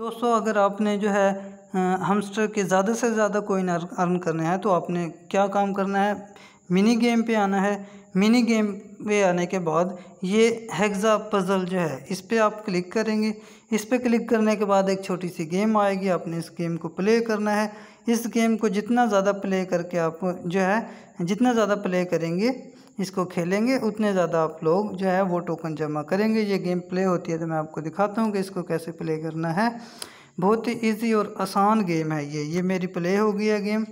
दोस्तों अगर आपने जो है हमस्टर के ज़्यादा से ज़्यादा कोइन अर्न करने हैं तो आपने क्या काम करना है मिनी गेम पे आना है मिनी गेम पे आने के बाद ये हेक्सा पज़ल जो है इस पर आप क्लिक करेंगे इस पर क्लिक करने के बाद एक छोटी सी गेम आएगी आपने इस गेम को प्ले करना है इस गेम को जितना ज़्यादा प्ले करके आप जो है जितना ज़्यादा प्ले करेंगे इसको खेलेंगे उतने ज़्यादा आप लोग जो है वो टोकन जमा करेंगे ये गेम प्ले होती है तो मैं आपको दिखाता हूँ कि इसको कैसे प्ले करना है बहुत ही इजी और आसान गेम है ये ये मेरी प्ले हो गई है गेम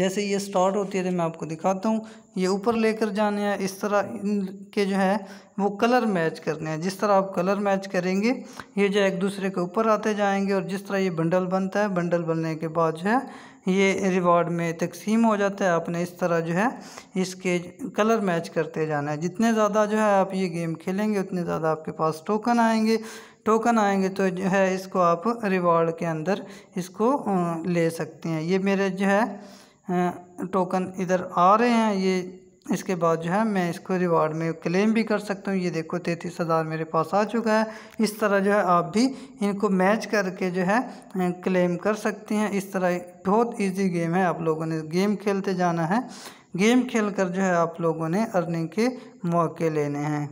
जैसे ये स्टार्ट होती है तो मैं आपको दिखाता हूँ ये ऊपर लेकर जाने हैं इस तरह इनके जो है वो कलर मैच करने हैं जिस तरह आप कलर मैच करेंगे ये जो एक दूसरे के ऊपर आते जाएंगे और जिस तरह ये बंडल बनता है बंडल बनने के बाद जो है ये रिवॉर्ड में तकसीम हो जाता है आपने इस तरह जो है इसके कलर मैच करते जाना है जितने ज़्यादा जो है आप ये गेम खेलेंगे उतने ज़्यादा आपके पास टोकन आएंगे टोकन आएंगे तो जो है इसको आप रिवॉर्ड के अंदर इसको ले सकते हैं ये मेरे जो है टोकन इधर आ रहे हैं ये इसके बाद जो है मैं इसको रिवार्ड में क्लेम भी कर सकता हूँ ये देखो तैंतीस हज़ार मेरे पास आ चुका है इस तरह जो है आप भी इनको मैच करके जो है क्लेम अं, कर सकते हैं इस तरह बहुत इजी गेम है आप लोगों ने गेम खेलते जाना है गेम खेल कर जो है आप लोगों ने अर्निंग के मौके लेने हैं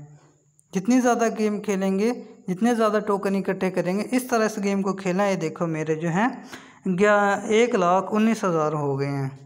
जितनी ज़्यादा गेम खेलेंगे जितने ज़्यादा टोकन इकट्ठे करेंगे इस तरह से गेम को खेलना ये देखो मेरे जो हैं ग्यारह एक लाख उन्नीस हज़ार हो गए हैं